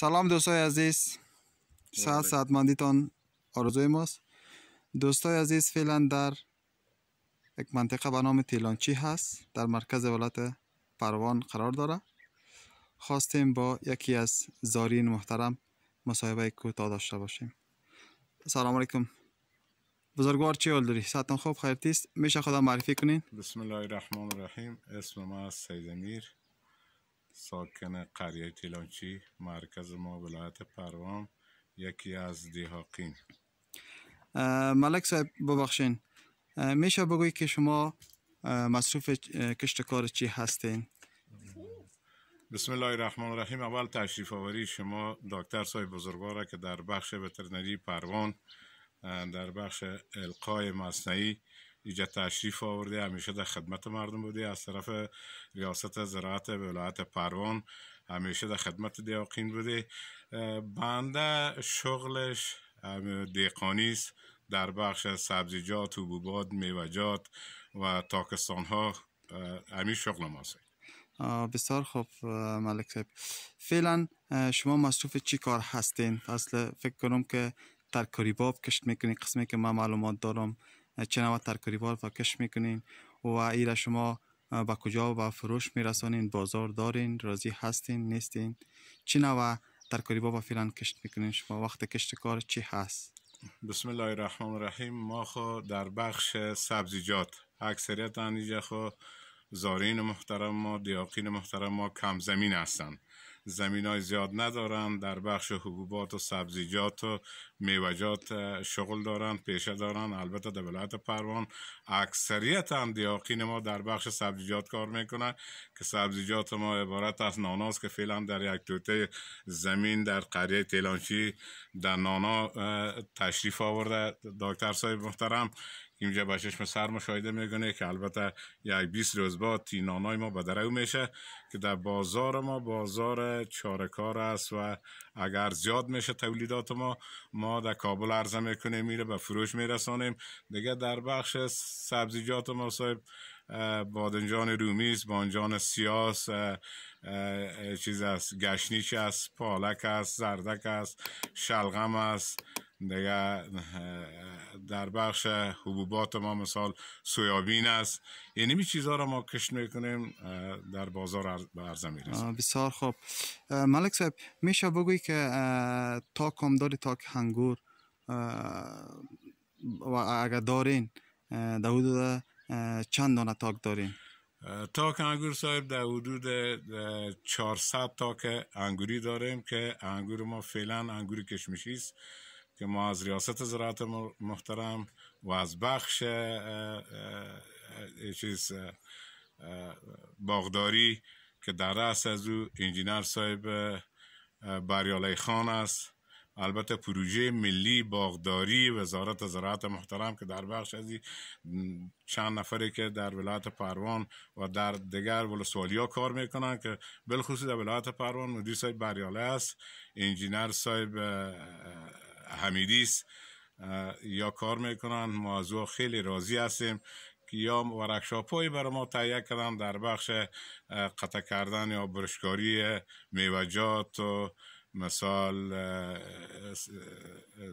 سلام دوستای عزیز ساعت سعادتمندیتان آرزوی ماست دوستای عزیز فعلا در یک منطقه به نام تیلانچی هست در مرکز ولایت پروان قرار داره خواستیم با یکی از زارین محترم مصاحبه کوتاه داشته باشیم سلام علیکم بزرگوار چی حال داری؟ ساعتان خوب خیرتیست؟ میشه خدا معرفی کنین؟ بسم الله الرحمن الرحیم اسم ما سید امیر ساکن قریه تیلانچی مرکز ما ولایت پروان یکی از دیهاقین ملک صاحب ببخشین میشه بگوی که شما مصروف کشت کار چی هستین بسم الله الرحمن الرحیم اول تشریف آوری شما دکتر صاحب بزرگوار که در بخش وترنری پروان در بخش القای مصنعی اینجا تشریف آورده همیشه در خدمت مردم بوده از طرف ریاست زراعت ولایت پروان همیشه در خدمت دیاقین بوده بنده شغلش دیقانی در بخش سبزیجات و بوباد میوجات و تاکستان ها همین شغل ماست بسیار خوب ملک صاحب فعلا شما مصروف چی کار هستین اصلا فکر کنم که در باب کشت میکنین قسمی که من معلومات دارم نوع ترکاریبار و کش میکنین و ایره شما به کجا و فروش میرسانین بازار دارین راضی هستین نیستین چی نوع ترکاریبا و فیلان کشت میکنین شما وقت کشت کار چی هست بسم الله الرحمن الرحیم ما خو در بخش سبزیجات اکثریت انیجه خو زارین محترم ما دیاقین محترم ما کم زمین هستند زمین های زیاد ندارن در بخش حبوبات و سبزیجات و میوجات شغل دارند، پیشه دارن البته در ولایت پروان اکثریت هم ما در بخش سبزیجات کار میکنن که سبزیجات ما عبارت از ناناست که فعلا در یک توته زمین در قریه تیلانچی در نانا تشریف آورده دکتر صاحب محترم اینجا با چشم سر مشاهده میگونه که البته یک 20 روز با تینانای ما به درو میشه که در بازار ما بازار چارکار است و اگر زیاد میشه تولیدات ما ما در کابل عرضه میکنیم میره به فروش میرسانیم دیگه در بخش سبزیجات ما صاحب بادنجان رومیز بانجان سیاس چیز است گشنیچ است پالک است زردک است شلغم است دیگه در بخش حبوبات ما مثال سویابین است یعنی می چیزها را ما کشت میکنیم در بازار به عرض بسیار خوب ملک صاحب میشه بگویی که تا کامدار تاک هنگور و اگر دارین در حدود چند دانه تاک دارین تاک انگور صاحب در حدود 400 تاک انگوری داریم که انگور ما فعلا انگوری کشمشی است که ما از ریاست زراعت محترم و از بخش چیز باغداری که در رأس از او انجینر صاحب بریالی خان است البته پروژه ملی باغداری وزارت زراعت محترم که در بخش از چند نفری که در ولایت پروان و در دیگر ولسوالیا کار میکنن که بالخصوص در ولایت پروان مدیر صاحب بریاله است انجینر صاحب حمیدی یا کار میکنن ما از او خیلی راضی هستیم که یا ورکشاپ های برای ما تهیه کردن در بخش قطع کردن یا برشکاری میوجات و مثال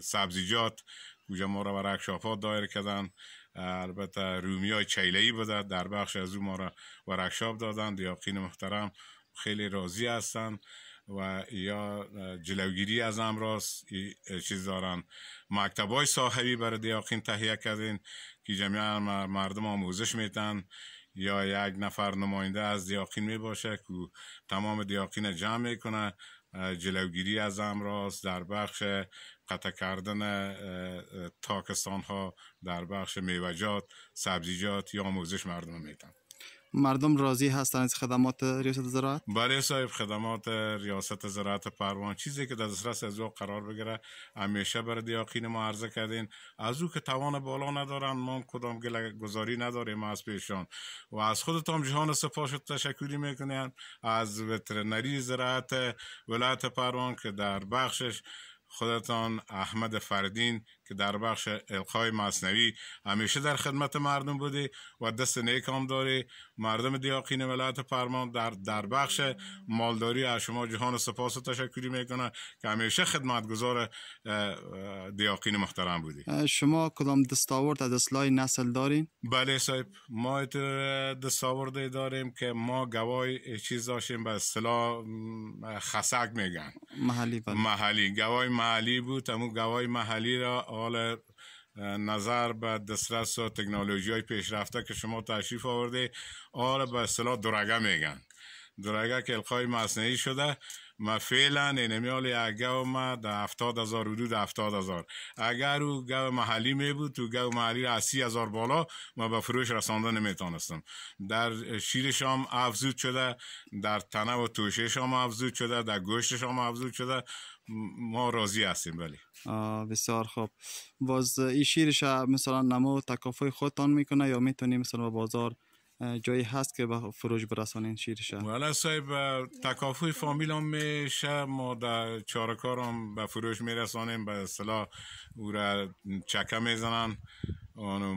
سبزیجات کجا ما را ورکشاپ ها دایر کردن البته رومی های چیله بوده در بخش از او ما را ورکشاپ دادند یاقین محترم خیلی راضی هستن و یا جلوگیری از امراض چیز دارن مکتب های صاحبی برای دیاقین تهیه کردین که جمعی مردم آموزش میتن یا یک نفر نماینده از دیاقین میباشه که تمام دیاقین جمع میکنه جلوگیری از امراض در بخش قطع کردن تاکستان ها در بخش میوجات سبزیجات یا آموزش مردم میتن مردم راضی هستند از خدمات ریاست زراعت بله صاحب خدمات ریاست زراعت پروان چیزی که در دسترس از او قرار بگیره همیشه بر دیاقین ما عرضه کردین از او که توان بالا ندارن ما کدام گله گذاری نداریم از پیشان و از تام جهان سپاس تشکری میکنیم از وترنری زراعت ولایت پروان که در بخشش خودتان احمد فردین که در بخش القای مصنوی همیشه در خدمت مردم بوده و دست نیکام داره مردم دیاقین ولایت پرمان در, در بخش مالداری از شما جهان سپاس و تشکری میکنه که همیشه خدمتگزار دیاقین محترم بودی شما کدام دستاورد از اصلاح نسل دارین؟ بله صاحب ما دستاورد داریم که ما گوای چیز داشتیم به اصطلاح خسک میگن محلی بله. محلی گوای محلی بود تمو گوای محلی را حال نظر به دسترس و تکنولوژی های پیشرفته که شما تشریف آورده آن آره به اصطلاح درگه میگن درگه که القای مصنعی شده ما فعلا اینمیال یک و ما در افتاد هزار حدود هفتاد هزار اگر او گو محلی می بود تو گو محلی را اسی هزار بالا ما به فروش رسانده نمیتونستم. در شیر شام افزود شده در تنه و توشه شام افزود شده در گوشت شام افزود شده ما راضی هستیم ولی بسیار خوب باز این شیرش مثلا نمو تکافی خودتان میکنه یا میتونی مثلا به بازار جایی هست که به فروش برسانین شیرش والا صاحب تکافی فامیل هم میشه ما در چارکار هم به فروش میرسانیم به اصطلاح او را چکه میزنن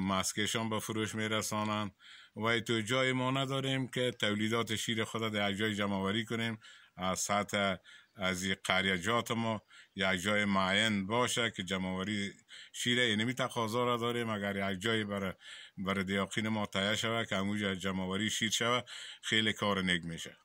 مسکش هم به فروش میرسانن و تو جای ما نداریم که تولیدات شیر خود در جای جمع کنیم از سطح از قریه قریجات ما یک جای معین باشه که جمعوری شیره اینمی یعنی تقاضا را داریم اگر یک جایی برای دیاقین ما تایه شوه که اموج جمعوری شیر شوه خیلی کار نگ میشه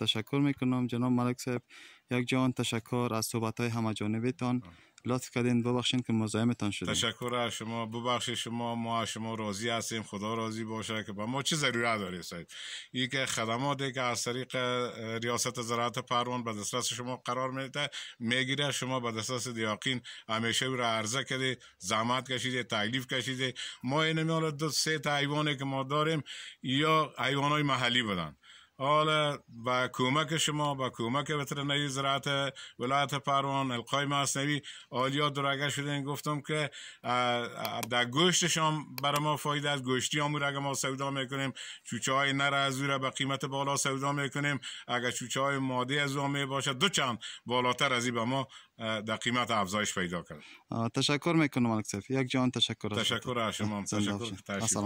تشکر میکنم جناب ملک صاحب یک جان تشکر از صحبت های همه جانبتان لطف کردین ببخشین که مزاحمتان شدیم تشکر از شما ببخشید شما ما شما راضی هستیم خدا راضی باشه که با ما چه ضرورت داری سید این که خدماتی که از طریق ریاست زراعت پروان به دسترس شما قرار میده میگیره شما به دسترس دیاقین همیشه را عرضه کرده زحمت کشیده تکلیف کشیده ما این دو سه تا که ما داریم یا های محلی بدن حالا و کمک شما و کمک وترنری زراعت ولایت پروان القای مصنوی آلیا درگه شدین گفتم که در گوشت برای ما فایده از گوشتی آمور اگر ما سودا میکنیم چوچه های نر از او را به قیمت بالا سودا میکنیم اگر چوچه های ماده از او باشد دو چند بالاتر از این به ما در قیمت افزایش پیدا کرد تشکر میکنم ملک یک جان تشکر تشکر از شما تشکر